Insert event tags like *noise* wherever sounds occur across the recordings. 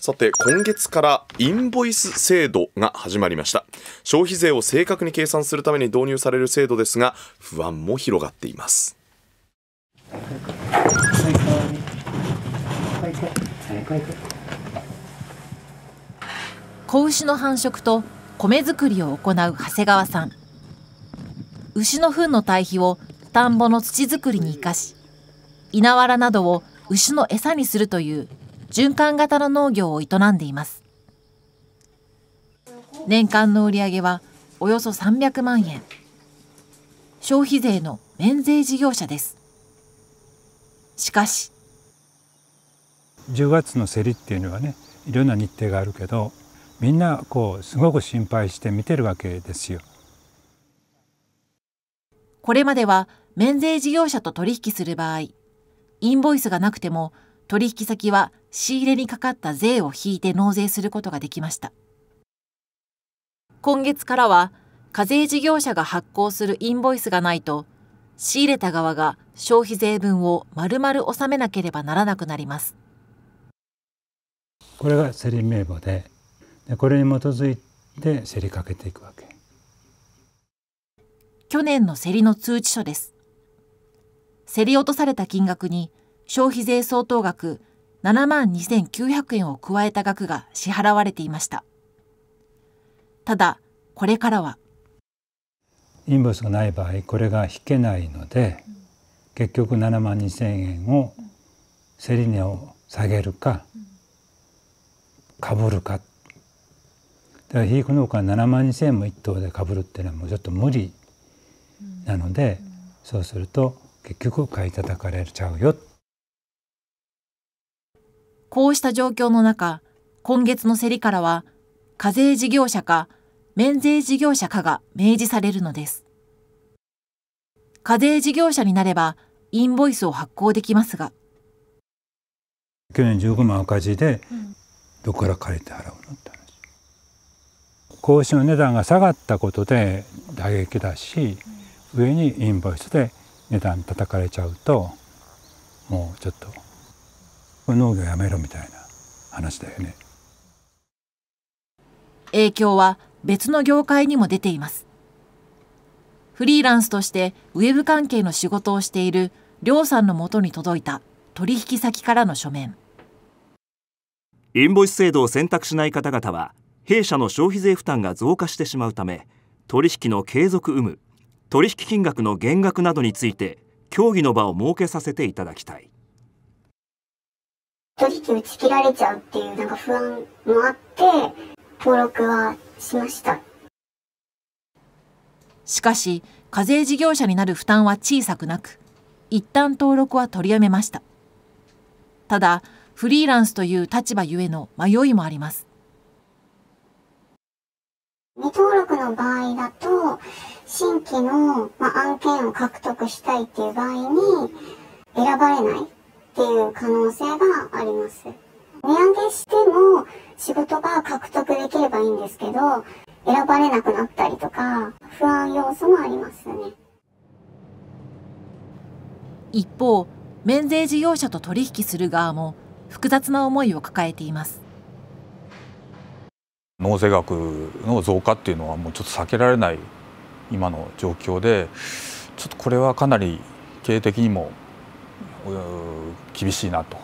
さて今月からインボイス制度が始まりました消費税を正確に計算するために導入される制度ですが不安も広がっています子牛の繁殖と米作りを行う長谷川さん牛の糞の堆肥を田んぼの土作りに生かし稲わらなどを牛の餌にするという循環型の農業を営んでいます年間の売り上げはおよそ300万円消費税の免税事業者ですしかし10月の競りっていうのはねいろんな日程があるけどみんなこうすごく心配して見てるわけですよこれまでは免税事業者と取引する場合インボイスがなくても取引先は仕入れにかかった税を引いて納税することができました今月からは課税事業者が発行するインボイスがないと仕入れた側が消費税分をまるまる納めなければならなくなりますこれが競り名簿でこれに基づいて競りかけていくわけ去年の競りの通知書です競り落とされた金額に消費税相当額7万2900円を加えた額が支払われていましたただこれからはインボイスがない場合これが引けないので、結局7万2000円を競り値を下げるか、かぶるかだから肥育農家は7万2,000円も1頭でかぶるっていうのはもうちょっと無理なので、そうすると結局買い叩かれちゃうよ。こうした状況の中、今月の競りからは、課税事業者か免税事業者かが明示されるのです。課税事業者になれば、インボイスを発行できますが。去年15万赤字で、どこから借りて払うのって話。格子の値段が下がったことで打撃だし、上にインボイスで値段叩かれちゃうともうちょっと農業やめろみたいな話だよね影響は別の業界にも出ていますフリーランスとしてウェブ関係の仕事をしている梁さんのもとに届いた取引先からの書面インボイス制度を選択しない方々は弊社の消費税負担が増加してしまうため取引の継続有無取引金額の減額などについて協議の場を設けさせていただきたい取引打ち切られちゃうっていうなんか不安もあって登録はしましたしかし課税事業者になる負担は小さくなく一旦登録は取りやめましたただフリーランスという立場ゆえの迷いもあります未登録の場合だと、新規の、ま案件を獲得したいっていう場合に、選ばれないっていう可能性があります。値上げしても仕事が獲得できればいいんですけど、選ばれなくなったりとか、不安要素もありますよね。一方、免税事業者と取引する側も複雑な思いを抱えています。納税額の増加っていうのはもうちょっと避けられない今の状況でちょっとこれはかなり経営的にも厳しいなと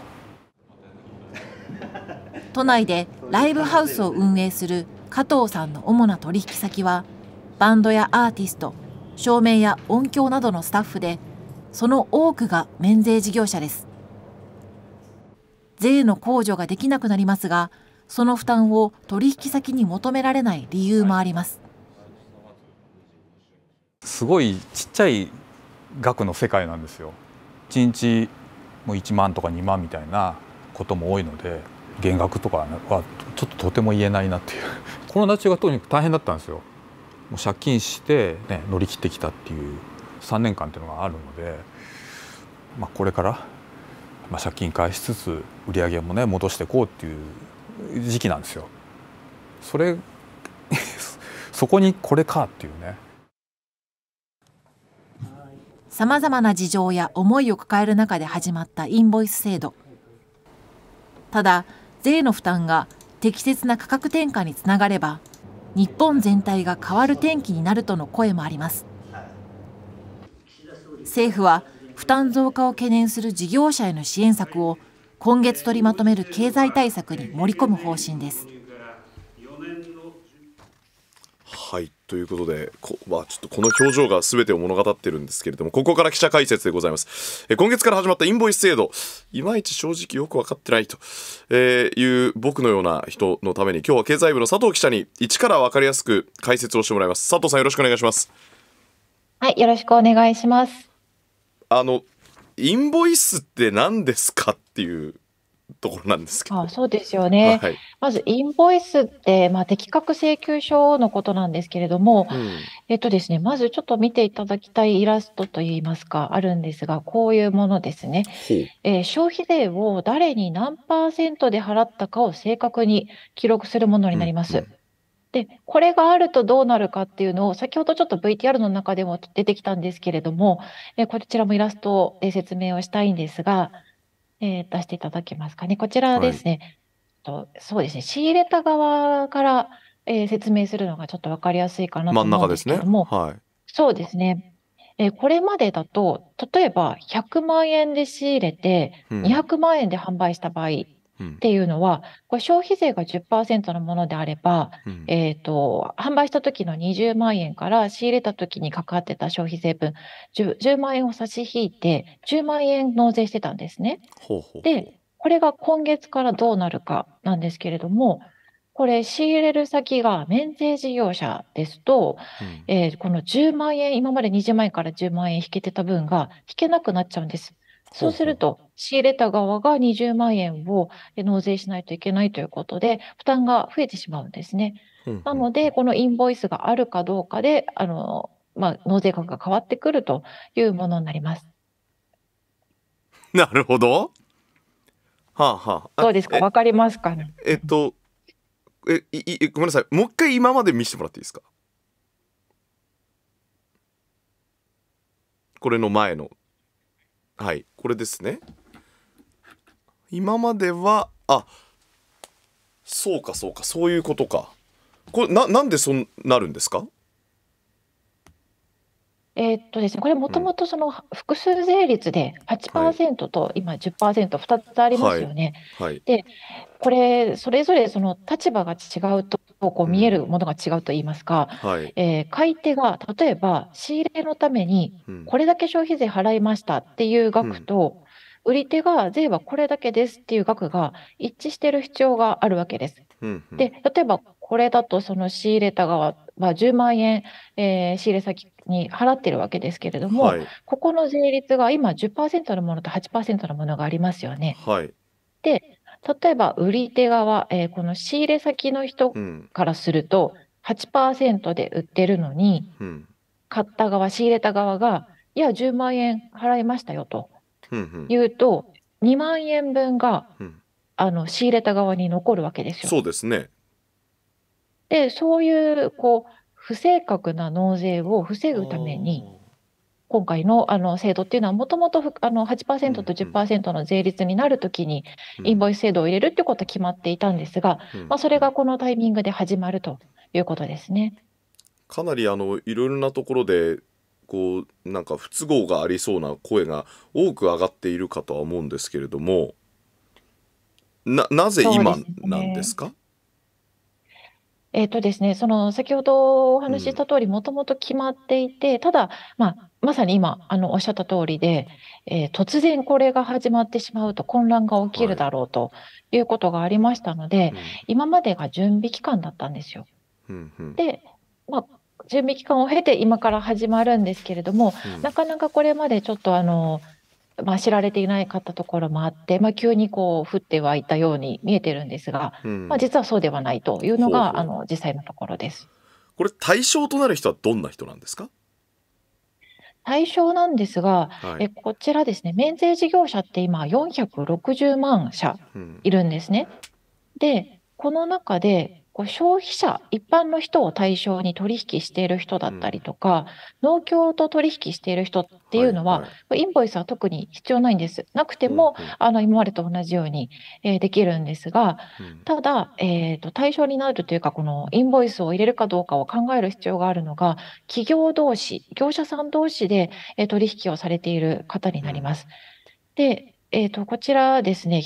*laughs* 都内でライブハウスを運営する加藤さんの主な取引先はバンドやアーティスト照明や音響などのスタッフでその多くが免税事業者です税の控除ができなくなりますがその負担を取引先に求められない理由もあります。すごいちっちゃい額の世界なんですよ。1日もう1万とか2万みたいなことも多いので減額とかはちょっととても言えないなっていうコロナ中がとにかく大変だったんですよ。もう借金して、ね、乗り切ってきたっていう3年間っていうのがあるので、まあ、これから、まあ、借金返しつつ売り上げもね戻していこうっていう時期なんですよ。それ *laughs* そこにこれかっていうね。さまざまな事情や思いを抱える中で始まったインボイス制度ただ税の負担が適切な価格転嫁につながれば日本全体が変わる転機になるとの声もあります政府は負担増加を懸念する事業者への支援策を今月取りまとめる経済対策に盛り込む方針です。はいということでこ、まあ、ちょっとこの表情がすべてを物語ってるんですけれどもここから記者解説でございますえ今月から始まったインボイス制度いまいち正直よく分かってないと、えいう僕のような人のために今日は経済部の佐藤記者に一から分かりやすく解説をしてもらいます佐藤さんよろしくお願いしますはいよろしくお願いしますあのインボイスって何ですかっていうところなんですけど。あそうですよね。はい、まず、インボイスって、まあ、適格請求書のことなんですけれども、うん、えっとですね、まずちょっと見ていただきたいイラストといいますか、あるんですが、こういうものですね。えー、消費税を誰に何パーセントで払ったかを正確に記録するものになります。うんうんでこれがあるとどうなるかっていうのを先ほどちょっと VTR の中でも出てきたんですけれども、えこちらもイラストで説明をしたいんですが、えー、出していただけますかねこちらですね、はい、そうですね仕入れた側から、えー、説明するのがちょっと分かりやすいかなと思うんですけども、ねはい、そうですね、えー、これまでだと例えば100万円で仕入れて200万円で販売した場合、うんっていうのは、これ消費税が10%のものであれば、うん、えっ、ー、と、販売した時の20万円から仕入れた時にかかってた消費税分 10, 10万円を差し引いて10万円納税してたんですね。ほうほうほうで、これが今月からどうなるかなんですけれども、これ仕入れる先が免税事業者ですと、うん、えー、この10万円、今まで20万円から10万円引けてた分が引けなくなっちゃうんです。そうすると、仕入れた側が20万円を納税しないといけないということで、負担が増えてしまうんですね。なので、このインボイスがあるかどうかで、あのまあ、納税額が変わってくるというものになります。*laughs* なるほど。はあはあ。どうですか、わかりますかね。えっと、えいごめんなさい、もう一回今まで見せてもらっていいですか。これの前のはいこれですね今まではあそうかそうかそういうことかこれななんでそうなるんですかえー、っとですね、これもともとその複数税率で8%と今10%、2つありますよね。はいはい、で、これ、それぞれその立場が違うと、こう見えるものが違うといいますか、うんはい、えー、買い手が例えば仕入れのためにこれだけ消費税払いましたっていう額と、売り手が税はこれだけですっていう額が一致している必要があるわけです。で例えばこれだとその仕入れた側は10万円、えー、仕入れ先に払ってるわけですけれども、はい、ここの税率が今10%のものと8%のものがありますよね。はい、で例えば売り手側、えー、この仕入れ先の人からすると8%で売ってるのに、うん、買った側仕入れた側がいや10万円払いましたよと言うと、うんうん、2万円分が、うん、あの仕入れた側に残るわけですよ。そうですねでそういうこう不正確な納税を防ぐために今回のあの制度っていうのはもともとあの8%と10%の税率になるときにインボイス制度を入れるってことは決まっていたんですが、まあ、それがこのタイミングで始まるということですね。かなりあのいろいろなところでこうなんか不都合がありそうな声が多く上がっているかとは思うんですけれどもななぜ今なんですか、ね、えっ、ー、とですね、その先ほどお話しした通り、もともと決まっていて、ただ、まあ、まさに今、あの、おっしゃった通りで、えー、突然これが始まってしまうと混乱が起きるだろうということがありましたので、はいうん、今までが準備期間だったんですよ。うんうん、で、まあ、準備期間を経て今から始まるんですけれども、うん、なかなかこれまでちょっとあの、まあ、知られていなかったところもあって、まあ、急にこう降ってはいたように見えてるんですが、うん、まあ、実はそうではないというのがあの実際のところです。これ対象となる人はどんな人なんですか対象なんですが、はい、えこちらですね免税事業者って今460万社いるんですね。うん、でこの中でこう消費者、一般の人を対象に取引している人だったりとか、うん、農協と取引している人っていうのは、はいはい、インボイスは特に必要ないんです。なくても、うんうん、あの今までと同じように、えー、できるんですが、ただ、えーと、対象になるというか、このインボイスを入れるかどうかを考える必要があるのが、企業同士、業者さん同士で、えー、取引をされている方になります。うん、で、えーと、こちらですね、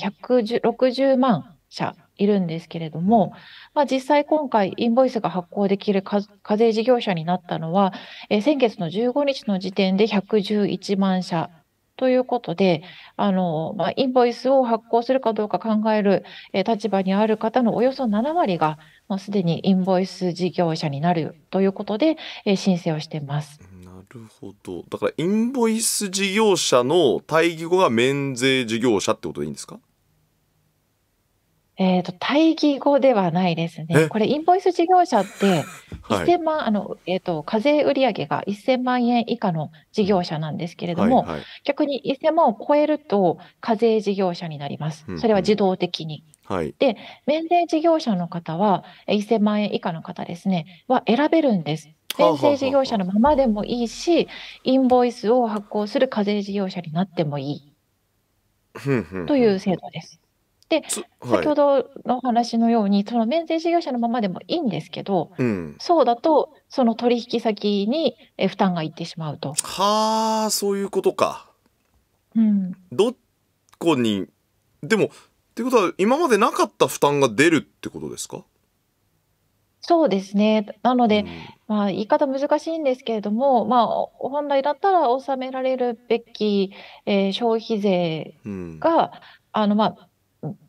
160万社いるんですけれども、まあ、実際今回、インボイスが発行できる課税事業者になったのは、えー、先月の15日の時点で111万社ということで、あの、まあ、インボイスを発行するかどうか考える、えー、立場にある方のおよそ7割が、もうすでにインボイス事業者になるということで、えー、申請をしています。なるほど。だから、インボイス事業者の対義語が免税事業者ってことでいいんですかえっ、ー、と、対義語ではないですね。これ、インボイス事業者って、1000万、はい、あの、えっ、ー、と、課税売上が1000万円以下の事業者なんですけれども、はいはい、逆に1000万を超えると、課税事業者になります。それは自動的に。はい、で、免税事業者の方は、1000万円以下の方ですね、は選べるんです。免税事業者のままでもいいし、インボイスを発行する課税事業者になってもいい。という制度です。で、はい、先ほどの話のようにその免税事業者のままでもいいんですけど、うん、そうだとその取引先に負担がいってしまうと。はあそういうことか。うん、どこにでもってことは今までなかった負担が出るってことですかそうですね。なので、うん、まあ、言い方難しいんですけれども、まあ、本来だったら納められるべき、えー、消費税が、うん、あの、まあ、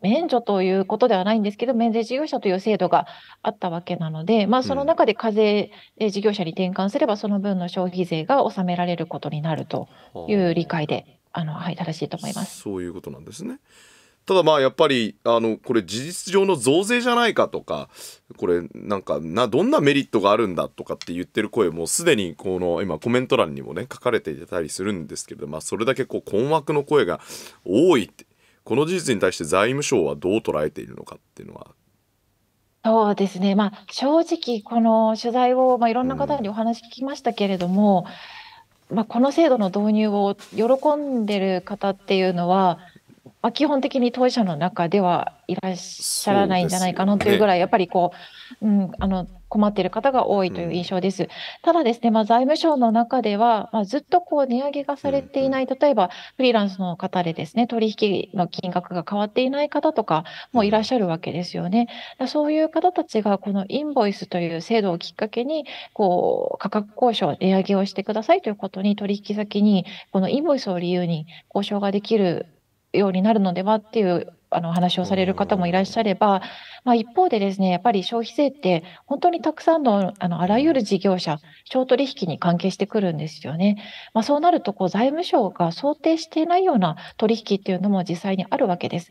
免除ということではないんですけど、免税事業者という制度があったわけなので、まあ、その中で課税事業者に転換すれば、その分の消費税が納められることになるという理解で、あのはい、正しいと思いますそういうことなんですね。ただやっぱりあのこれ事実上の増税じゃないかとかこれなんかなどんなメリットがあるんだとかって言ってる声もすでにこの今コメント欄にもね書かれていたりするんですけどまあそれだけこう困惑の声が多いってこの事実に対して財務省はどう捉えているのかっていうのはそうですね、まあ、正直、この取材を、まあ、いろんな方にお話聞きましたけれども、うん、まあ、この制度の導入を喜んでる方っていうのは、まあ、基本的に当事者の中ではいらっしゃらないんじゃないかなというぐらい、ね、やっぱりこう、うん、あの困っている方が多いという印象です。うん、ただですね、まあ、財務省の中では、まあ、ずっとこう値上げがされていない、例えばフリーランスの方でですね、取引の金額が変わっていない方とかもいらっしゃるわけですよね。そういう方たちがこのインボイスという制度をきっかけに、こう価格交渉、値上げをしてくださいということに取引先にこのインボイスを理由に交渉ができるようになるのではっていうあの話をされる方もいらっしゃれば、まあ、一方でですね、やっぱり消費税って本当にたくさんのあのあらゆる事業者、商取引に関係してくるんですよね。まあ、そうなるとこう財務省が想定していないような取引っていうのも実際にあるわけです。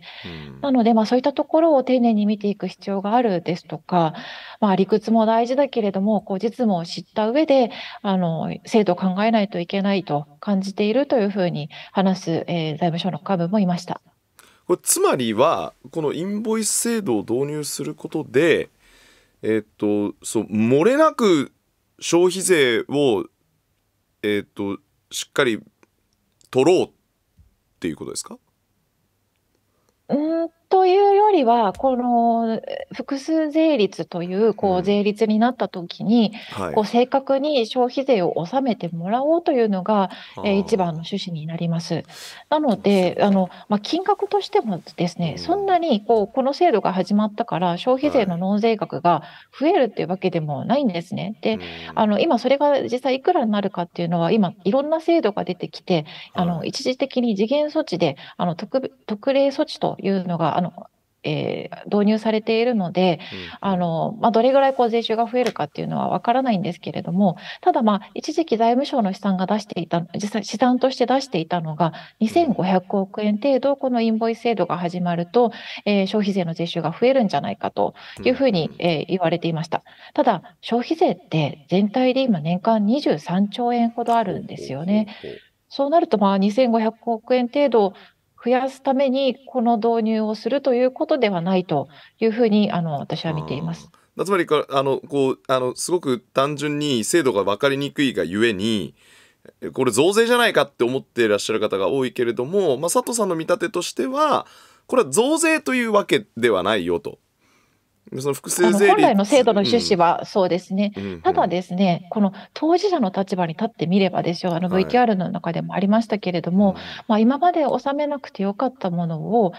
なので、まあ、そういったところを丁寧に見ていく必要があるですとか、まあ、理屈も大事だけれども、こう実務を知った上であの制度を考えないといけないと感じているというふうに話す、えー、財務省の幹部もいました。これつまりはこのインボイス制度を導入することでえっ、とそう漏れなく消費税をえっ、としっかり取ろうっていうことですかうんよりは、この複数税率というこう税率になった時に、こう正確に消費税を納めてもらおうというのが、え一番の趣旨になります。なので、あのまあ、金額としてもですね、そんなにこうこの制度が始まったから消費税の納税額が増えるっていうわけでもないんですね。で、あの今それが実際いくらになるかっていうのは、今いろんな制度が出てきて、あの一時的に時限措置であの特例措置というのがあのえー、導入されているので、あのまあ、どれぐらいこう税収が増えるかっていうのは分からないんですけれども、ただ、まあ、一時期財務省の試算が出していた、試算として出していたのが、2500億円程度、このインボイス制度が始まると、えー、消費税の税収が増えるんじゃないかというふうに、えー、言われていました。ただ、消費税って全体で今、年間23兆円ほどあるんですよね。そうなると、まあ、2500億円程度増やすためにこの導入をするということではないというふうにあの私は見ています。つまりあのこうあのすごく単純に制度が分かりにくいがゆえにこれ増税じゃないかって思っていらっしゃる方が多いけれども、まあ、佐藤さんの見立てとしてはこれは増税というわけではないよとその複数税本来の制度の趣旨はそうですね、うんうん、ただですね、この当事者の立場に立ってみればですよ、あの VTR の中でもありましたけれども、はい、まあ、今まで納めなくてよかったものを、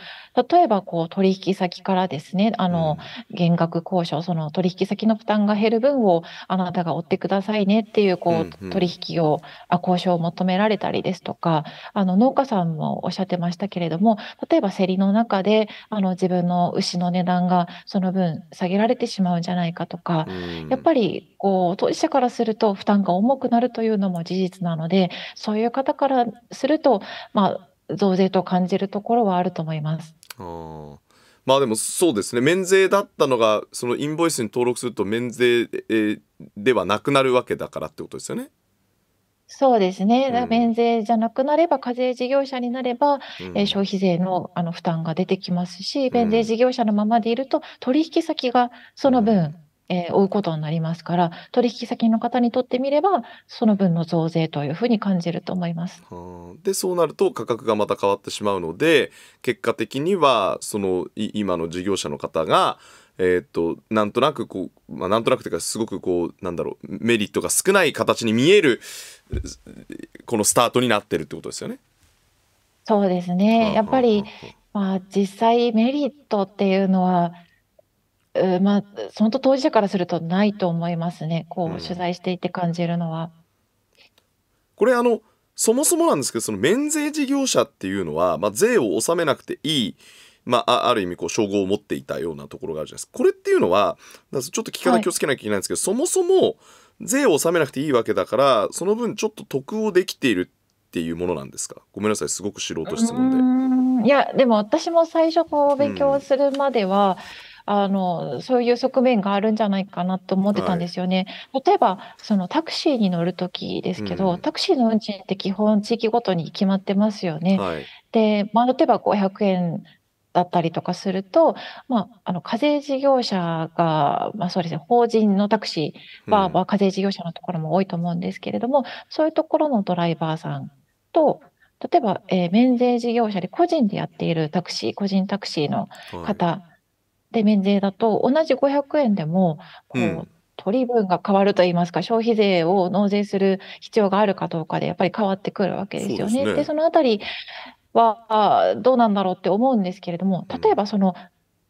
例えばこう取引先からですね、あの減額交渉、その取引先の負担が減る分をあなたが負ってくださいねっていうこう取引を、あ、うんうん、交渉を求められたりですとか、あの農家さんもおっしゃってましたけれども、例えば競りの中であの自分の牛の値段がその分下げられてしまうんじゃないかとか、やっぱりこう当事者からすると負担が重くなるというのも事実なのでそういう方からすると、まあ、増税と感じるところはあると思います。あまあでもそうですね免税だったのがそのインボイスに登録すると免税ではなくなるわけだからってことですよね。そうですね、うん、免税じゃなくなれば、課税事業者になれば、うん、え消費税のあの負担が出てきますし、免税事業者のままでいると、取引先がその分、えー、追うことになりますから、取引先の方にとってみれば、その分の増税というふうに感じると思います。で、そうなると価格がまた変わってしまうので、結果的には、その今の事業者の方が、えー、っとなんとなくこう、まあ、なんとなくというかすごくこうなんだろうメリットが少ない形に見えるこのスタートになってるってことですよね。そうですね、やっぱり、まあ、実際メリットっていうのはうまあ本当当事者からするとないと思いますねこう、取材していて感じるのは。これあのそもそもなんですけどその免税事業者っていうのは、まあ、税を納めなくていいまあ、ある意味こう称号を持っていたようなところがあるじゃないですか。これっていうのはちょっと聞き方気をつけなきゃいけないんですけど、はい、そもそも税を納めなくていいわけだからその分ちょっと得をできているっていうものなんですかごめんなさいすごく素人質問で。いやでも私も最初こう勉強するまでは、あのそういう側面があるんじゃないかなと思ってたんですよね。はい、例えばそのタクシーに乗る時ですけど、うん、タクシーの運賃って基本地域ごとに決まってますよね。はい、で、まあ、例えば500円だったりとかすると、まあ、あの、課税事業者が、まあそうですね、法人のタクシーは、ま課税事業者のところも多いと思うんですけれども、うん、そういうところのドライバーさんと、例えば、えー、免税事業者で個人でやっているタクシー、個人タクシーの方で免税だと、同じ500円でも、こう、うん取り分が変わると言いますか、消費税を納税する必要があるかどうかで、やっぱり変わってくるわけですよね。で、ね、そのあたり、はどうなんだろうって思うんですけれども例えばその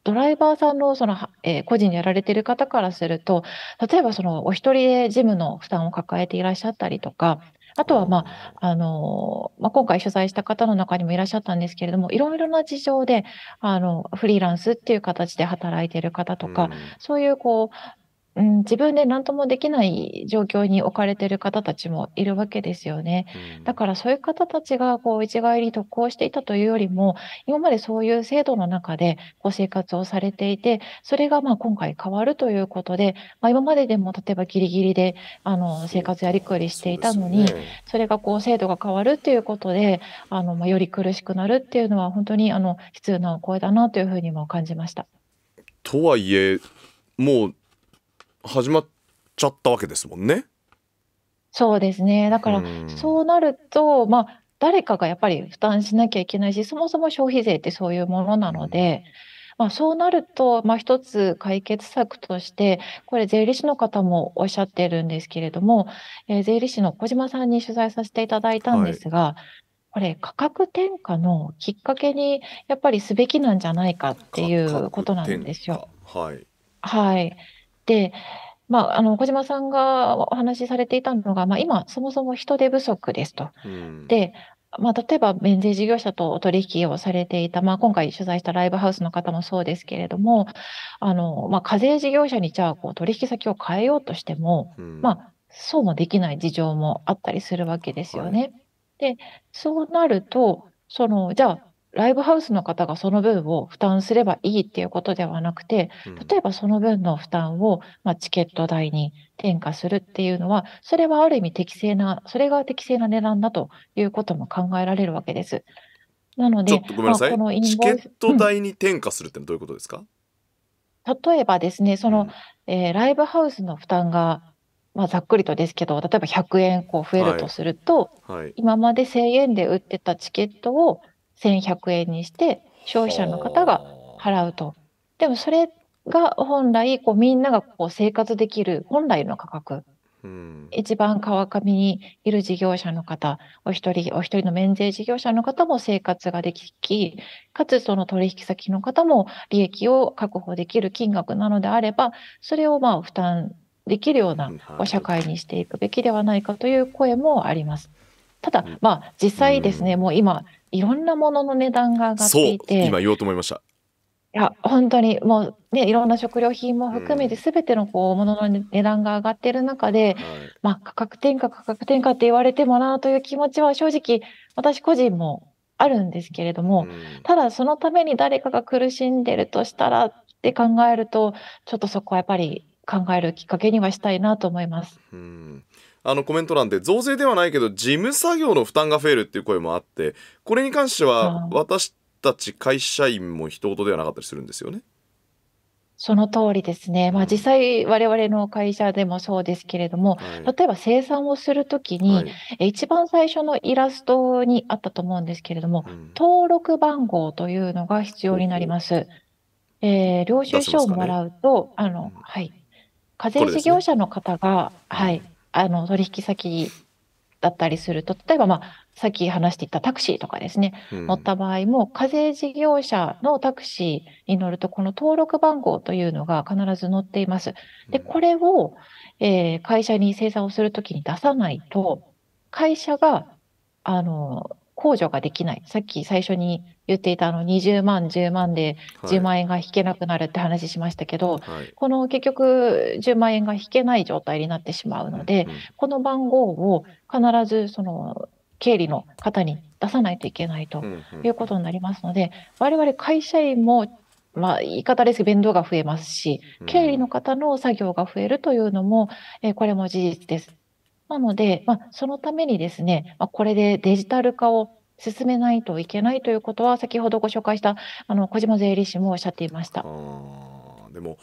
ドライバーさんのその、えー、個人でやられてる方からすると例えばそのお一人で事務の負担を抱えていらっしゃったりとかあとは、まああのまあ、今回取材した方の中にもいらっしゃったんですけれどもいろいろな事情であのフリーランスっていう形で働いている方とか、うん、そういうこううん、自分で何ともできない状況に置かれてる方たちもいるわけですよね。うん、だからそういう方たちがこう一概に特攻していたというよりも、今までそういう制度の中でこう生活をされていて、それがまあ今回変わるということで、まあ、今まででも例えばギリギリであの生活やりくりしていたのに、そ、ね,、れがこう制度が変わるっていうことで、あのまあより苦しくなるっていうのは本当にあの必要な声だなというふうにも感じました。とはいえ、もう始まっちゃったわけですもんね。そうですねだから、そうなると、まあ、誰かがやっぱり負担しなきゃいけないしそもそも消費税ってそういうものなので。まあ、そうなると、まあ、一つ解決策としてこれ税理士の方もおっしゃってるんですけれども、えー、税理士の小島さんに取材させていただいたんですが、はい、これ価格転嫁のきっかけにやっぱりすべきなんじゃないかっていうことなんですよ。はい、はいで、まあ、あの、小島さんがお話しされていたのが、まあ、今、そもそも人手不足ですと。うん、で、まあ、例えば免税事業者とお取引をされていた、まあ、今回取材したライブハウスの方もそうですけれども、あの、まあ、課税事業者にじゃあ、こう、取引先を変えようとしても、うん、まあ、そうもできない事情もあったりするわけですよね。はい、で、そうなると、その、じゃあ、ライブハウスの方がその分を負担すればいいっていうことではなくて、例えばその分の負担を、まあ、チケット代に転嫁するっていうのは、それはある意味適正な、それが適正な値段だということも考えられるわけです。なので、ちょっとごめんなさい、まあ、チケット代に転嫁するってどういうことですか、うん、例えばですね、その、うん、えー、ライブハウスの負担がまあ、ざっくりとですけど例えば100円こう増えるとすると、はいはい、今まで1,000円で売ってたチケットを1100円にして消費者の方が払うと。でもそれが本来こうみんながこう生活できる本来の価格、うん、一番川上にいる事業者の方お一人お一人の免税事業者の方も生活ができかつその取引先の方も利益を確保できる金額なのであればそれをまあ負担できるような社会にしていくべきではないかという声もあります。ただ、まあ、実際ですね、うん、もう今、いろんなものの値段が上がっていて今言おうと思いましたいや本当にもうねいろんな食料品も含めてすべてのこうものの値段が上がってる中で、まあ、価格転嫁価格転嫁って言われてもなという気持ちは正直私個人もあるんですけれども、うん、ただそのために誰かが苦しんでるとしたらって考えるとちょっとそこはやっぱり考えるきっかけにはしたいなと思います。うんあのコメント欄で増税ではないけど事務作業の負担が増えるっていう声もあってこれに関しては私たち会社員も一事ではなかったりするんですよね。その通りですね。まあ実際我々の会社でもそうですけれども、はい、例えば生産をするときに、はい、一番最初のイラストにあったと思うんですけれども、うん、登録番号というのが必要になります。うえー、領収書をもらうと、ね、あの、はい。課税事業者の方が、ね、はい。あの取引先だったりすると例えば、まあ、さっき話していたタクシーとかですね、うん、乗った場合も課税事業者のタクシーに乗るとこの登録番号というのが必ず載っています。でこれを、えー、会社に精査をするときに出さないと会社があの控除ができない。さっき最初に言っていたあの20万、10万で10万円が引けなくなるって話しましたけど、はい、この結局10万円が引けない状態になってしまうので、うんうん、この番号を必ずその経理の方に出さないといけないということになりますので、我々会社員もまあ、言い方ですけど、弁当が増えますし、経理の方の作業が増えるというのも、えー、これも事実です。なので、まあ、そのためにですね、まあ、これでデジタル化を進めないといけないということは、先ほどご紹介したあの小島税理士もおっしゃっていました。あでも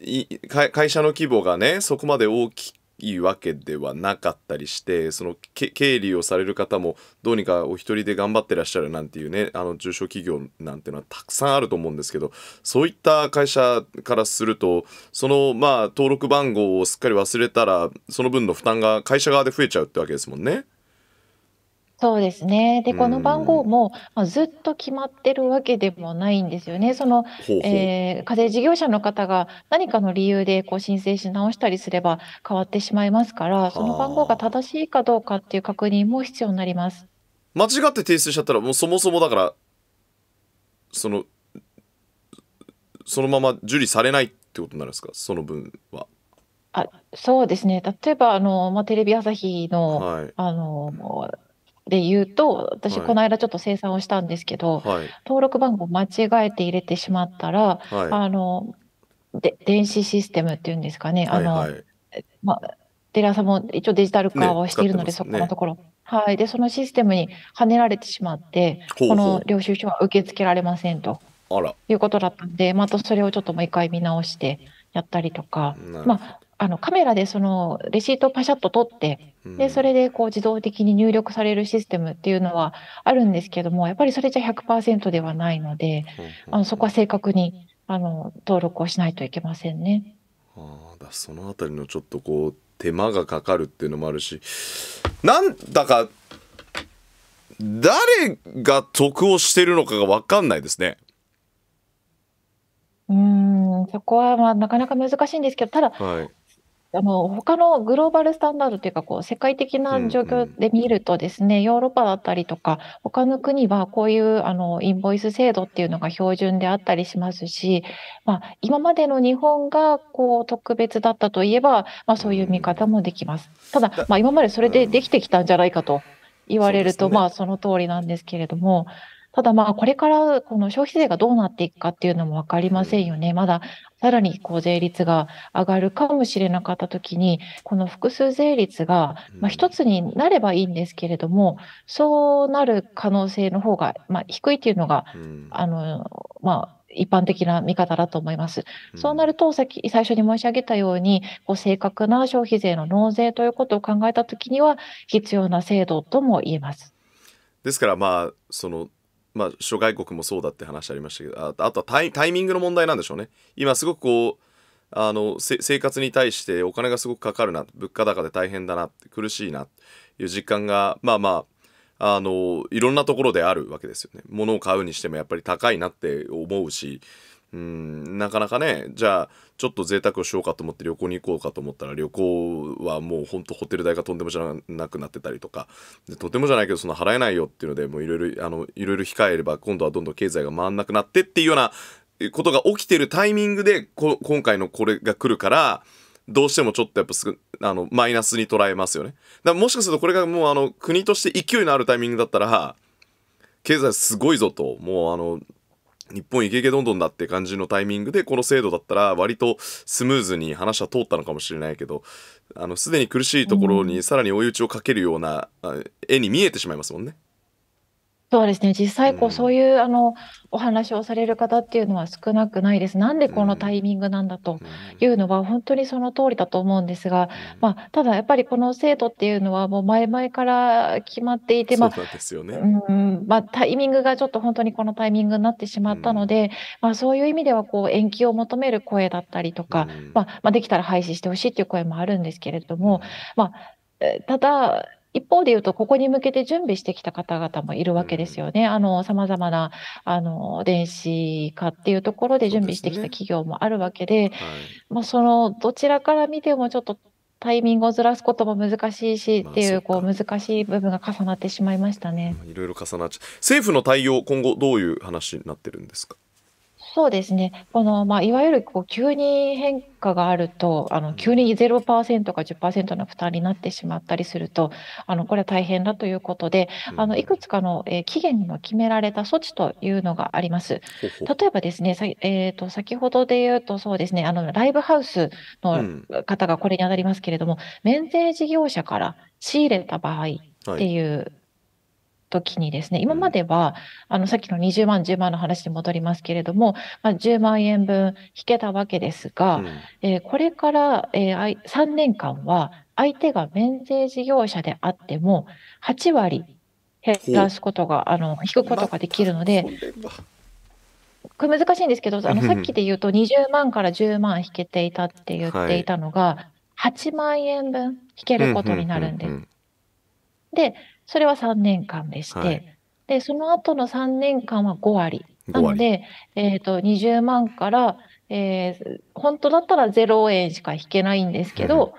い会社の規模がねそこまで大きいわけではなかったりしてその経理をされる方もどうにかお一人で頑張ってらっしゃるなんていうねあの中小企業なんていうのはたくさんあると思うんですけどそういった会社からするとそのまあ登録番号をすっかり忘れたらその分の負担が会社側で増えちゃうってわけですもんね。そうですね。で、この番号も、まあ、ずっと決まってるわけでもないんですよね。その、ほうほうえー、課税事業者の方が何かの理由でこう申請し直したりすれば変わってしまいますから、その番号が正しいかどうかっていう確認も必要になります。間違って提出しちゃったら、もうそもそもだから、その、そのまま受理されないってことになるんですか、その分は。あそうですね例えばあの、まあ、テレビ朝日のはい、あので言うと、私、この間ちょっと生産をしたんですけど、はい、登録番号間違えて入れてしまったら、はい、あので電子システムっていうんですかね、あのはいはい、まあ、寺さんも一応デジタル化をしているので、ねね、そこのところ、はい、でそのシステムにはねられてしまって、ほうほうこの領収書は受け付けられませんということだったんで、またそれをちょっともう一回見直してやったりとか、まあ、あのカメラでそのレシートをパシャッと取って、でそれでこう自動的に入力されるシステムっていうのはあるんですけどもやっぱりそれじゃ100%ではないので、あのそこは正確にあの登録をしないといけませんね。あだそのたりのちょっとこう手間がかかるっていうのもあるしなんだか誰が得をしてるのかが分かんないですね。うんそこはまあなかなか難しいんですけどただ、はい、あの他のグローバルスタンダードというかこう世界的な状況で見るとですね、うんうん、ヨーロッパだったりとか他の国はこういうあのインボイス制度っていうのが標準であったりしますし、まあ、今までの日本がこう特別だったといえば、まあ、そういう見方もできます。ただ、まあ、今までそれでできてきたんじゃないかと言われると、うんね、まあその通りなんですけれども。ただまあ、これからこの消費税がどうなっていくかっていうのも分かりませんよね。まださらにこう税率が上がるかもしれなかったときに、この複数税率がま一つになればいいんですけれども、そうなる可能性の方がまあ低いっていうのが、あの、まあ、一般的な見方だと思います。そうなると、き最初に申し上げたように、こう正確な消費税の納税ということを考えたときには、必要な制度とも言えます。ですから、まあ、そのまあ、諸外国もそうだって話ありましたけどああとはタイタイミングの問題なんでしょうね今すごくこうあの生活に対してお金がすごくかかるな物価高で大変だな苦しいなっていう実感がまあまああのいろんなところであるわけですよね物を買うにしてもやっぱり高いなって思うしうんなかなかねじゃあちょっと贅沢をしようかと思って旅行に行こうかと思ったら旅行はもうほんとホテル代がとんでもじゃなくなってたりとかでとてもじゃないけどその払えないよっていうのでもういろいろあの控えれば今度はどんどん経済が回んなくなってっていうようなことが起きてるタイミングでこ今回のこれが来るからどうしてもちょっとやっぱすぐあのマイナスに捉えますよね。だからもしかするとこれがもうあの国として勢いのあるタイミングだったら経済すごいぞともうあの日本イケイケどんどんだって感じのタイミングでこの制度だったら割とスムーズに話は通ったのかもしれないけどあのすでに苦しいところにさらに追い打ちをかけるような絵に見えてしまいますもんね。そうですね実際こう、うん、そういうあのお話をされる方っていうのは少なくないです。なんでこのタイミングなんだというのは本当にその通りだと思うんですが、まあ、ただやっぱりこの生徒っていうのはもう前々から決まっていて、まあ、うんまタイミングがちょっと本当にこのタイミングになってしまったので、うん、まあ、そういう意味ではこう延期を求める声だったりとか、まあまあ、できたら廃止してほしいっていう声もあるんですけれども、まあ、ただ一方で言うと、ここに向けて準備してきた方々もいるわけですよね。あの、様々な、あの、電子化っていうところで準備してきた企業もあるわけで、まあ、その、どちらから見てもちょっとタイミングをずらすことも難しいしっていう、こう、難しい部分が重なってしまいましたね。いろいろ重なっちゃう。政府の対応、今後どういう話になってるんですかそうですね。この、まあ、いわゆるこう急に変化があると、あの急に0%か10%の負担になってしまったりすると、あのこれは大変だということで、あのいくつかの、えー、期限の決められた措置というのがあります。例えばですね、さえーと、先ほどで言うと、そうですね、あのライブハウスの方がこれに当たりますけれども、免税事業者から仕入れた場合っていう時にですね、今までは、あの、さっきの20万、10万の話に戻りますけれども、まあ、10万円分引けたわけですが、うん、えー、これから、えー、3年間は、相手が免税事業者であっても、8割減らすことが、あの、引くことができるので、これ難しいんですけど、あの、さっきで言うと20万から10万引けていたって言っていたのが、8万円分引けることになるんです。で、それは3年間でして、はい、でその後の3年間は5割。なので、えーと、20万から、えー、本当だったら0円しか引けないんですけど、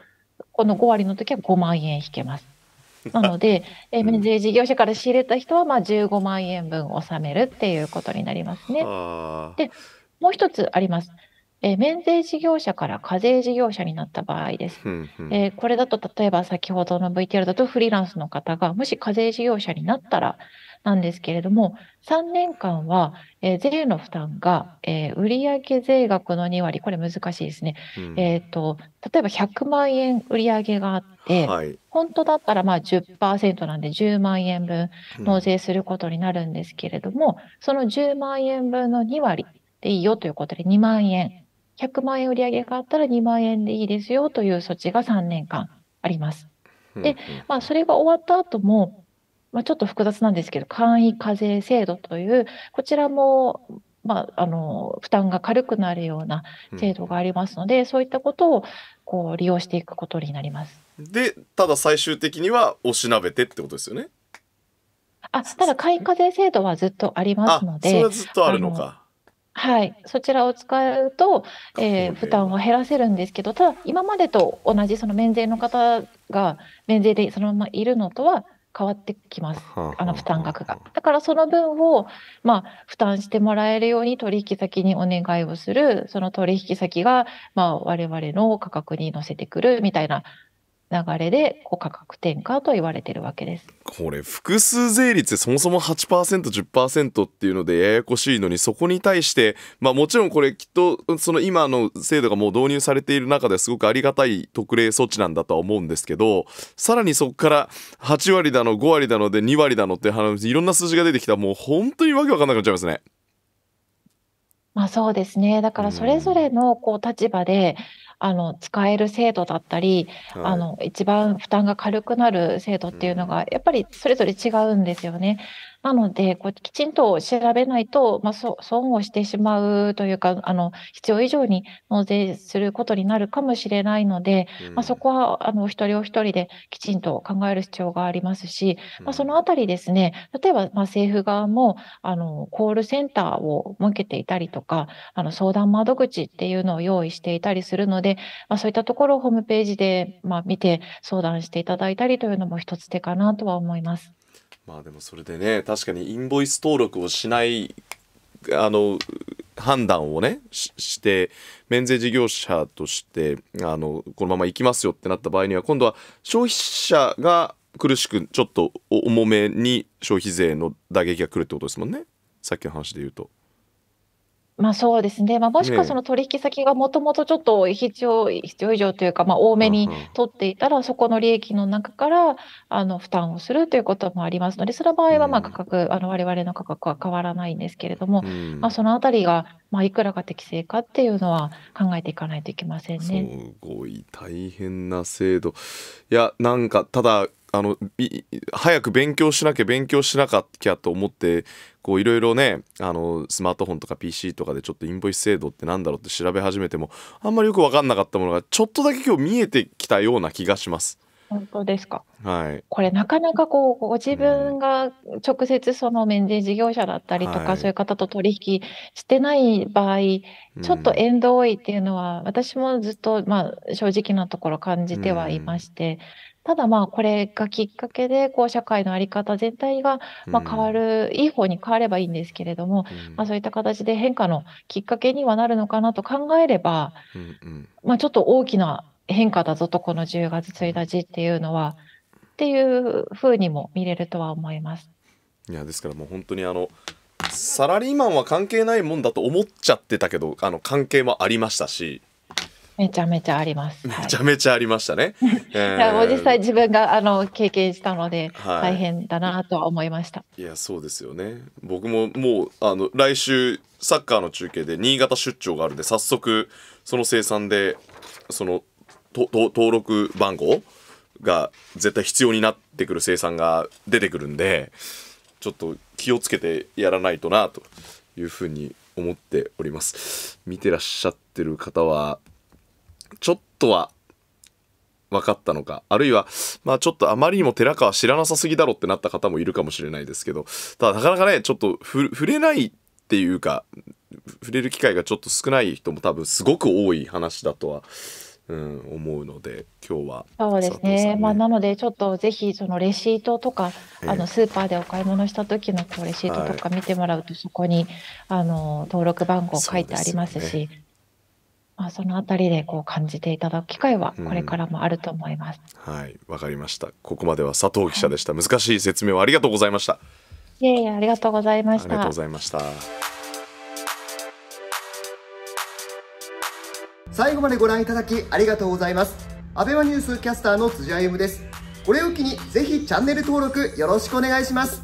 この5割の時は5万円引けます。*laughs* なので、えー、免税事業者から仕入れた人はまあ15万円分納めるっていうことになりますね。でもう一つあります。えー、免税事業者から課税事業者になった場合です。えー、これだと例えば先ほどの VTR だとフリーランスの方がもし課税事業者になったらなんですけれども3年間は、えー、税の負担が、えー、売上税額の2割これ難しいですね、えーと、例えば100万円売上があって、はい、本当だったらまあ10%なんで10万円分納税することになるんですけれども、その10万円分の2割でいいよということで2万円100万円売り上げがあったら2万円でいいですよという措置が3年間あります。で、まあ、それが終わった後も、まあ、ちょっと複雑なんですけど、簡易課税制度という、こちらも、まあ、あの負担が軽くなるような制度がありますので、うん、そういったことをこう利用していくことになります。で、ただ最終的にはおしなべてってことですよね。あ、ただ簡易課税制度はずっとありますので、それはずっとあるのか。はい、そちらを使うと、えー、負担を減らせるんですけど、ただ、今までと同じその免税の方が免税でそのままいるのとは変わってきます、あの負担額が。だからその分を、まあ、負担してもらえるように取引先にお願いをする、その取引先が、まあ、我々の価格に乗せてくるみたいな流れでこう価格転嫁と言われてるわけですこれ複数税率そもそも 8%10% っていうのでややこしいのにそこに対して、まあ、もちろんこれきっとその今の制度がもう導入されている中ですごくありがたい特例措置なんだとは思うんですけどさらにそこから8割だの5割だので2割だのっていろんな数字が出てきたらもう本当にわけわかんなくなっちゃいますね。まあ、そうですねだからそれぞれのこう立場で、あの使える制度だったり、はい、あの一番負担が軽くなる制度っていうのがやっぱりそれぞれ違うんですよね。なのでこうきちんと調べないと、まあ、損をしてしまうというかあの必要以上に納税することになるかもしれないので、うん、まあ、そこはあのお一人お一人できちんと考える必要がありますし、まあ、そのあたりですね例えばま政府側もあのコールセンターを設けていたりとかあの相談窓口っていうのを用意していたりするので、まそういったところをホームページでま見て相談していただいたりというのも一つ手かなとは思います。まあでもそれでね確かにインボイス登録をしないあの判断をねして免税事業者としてあのこのまま行きますよってなった場合には今度は消費者が苦しくちょっと重めに消費税の打撃が来るってことですもんねさっきの話で言うと。まあそうですね、まあ、もしくはその取引先がもともとちょっと必要必要以上というか、まあ、多めに取っていたら、そこの利益の中からあの負担をするということもありますので、その場合はまあ価格、うん、あの我々の価格は変わらないんですけれども、うん、まあ、そのあたりがまあいくらが適正かっていうのは考えていかないといけませんね。すごい大変な制度いやなんかただあの早く勉強しなきゃ勉強しなきゃと思ってこういろいろねあのスマートフォンとか PC とかでちょっとインボイス制度ってなんだろうって調べ始めてもあんまりよく分かんなかったものがちょっとだけ今日見えてきたような気がします。本当ですか、はい、これなかなかこうご自分が直接その免税事業者だったりとか、うん、そういう方と取引してない場合、はい、ちょっと縁遠いっていうのは、私もずっと、まあ、正直なところ感じてはいまして、ただまあこれがきっかけでこう社会の在り方全体がま変わる、うん、いい方に変わればいいんですけれども、うん、まそういった形で変化のきっかけにはなるのかなと考えれば、うんうん、まちょっと大きな変化だぞとこの10月1日っていうのはっていうふうにも見れるとは思います。いやですからもう本当にあのサラリーマンは関係ないもんだと思っちゃってたけどあの関係もありましたしめちゃめちゃあります。めちゃめちゃありましたね。は *laughs* い、えもう実際自分があの経験したので大変だなとは思いました。はい、いやそうですよね。僕ももうあの来週サッカーの中継で新潟出張があるんで早速その生産でそのとと登録番号が絶対必要になってくる生産が出てくるんでちょっと気をつけてやらないとなというふうに思っております見てらっしゃってる方はちょっとは分かったのか、あるいは、まあちょっとあまりにも寺川知らなさすぎだろってなった方もいるかもしれないですけど、ただなかなかね、ちょっと触れないっていうか、触れる機会がちょっと少ない人も多分すごく多い話だとは、うん、思うので、今日は。そうですね。ねまあなので、ちょっとぜひそのレシートとか、あのスーパーでお買い物した時のこうレシートとか見てもらうと、そこにあの登録番号書いてありますし。まあ、そのあたりでこう感じていただく機会はこれからもあると思います。うん、はい、わかりました。ここまでは佐藤記者でした。はい、難しい説明をありがとうございました。いえいえ、ありがとうございました。ありがとうございました。最後までご覧いただきありがとうございます。アベマニュースキャスターの辻歩です。これを機にぜひチャンネル登録よろしくお願いします。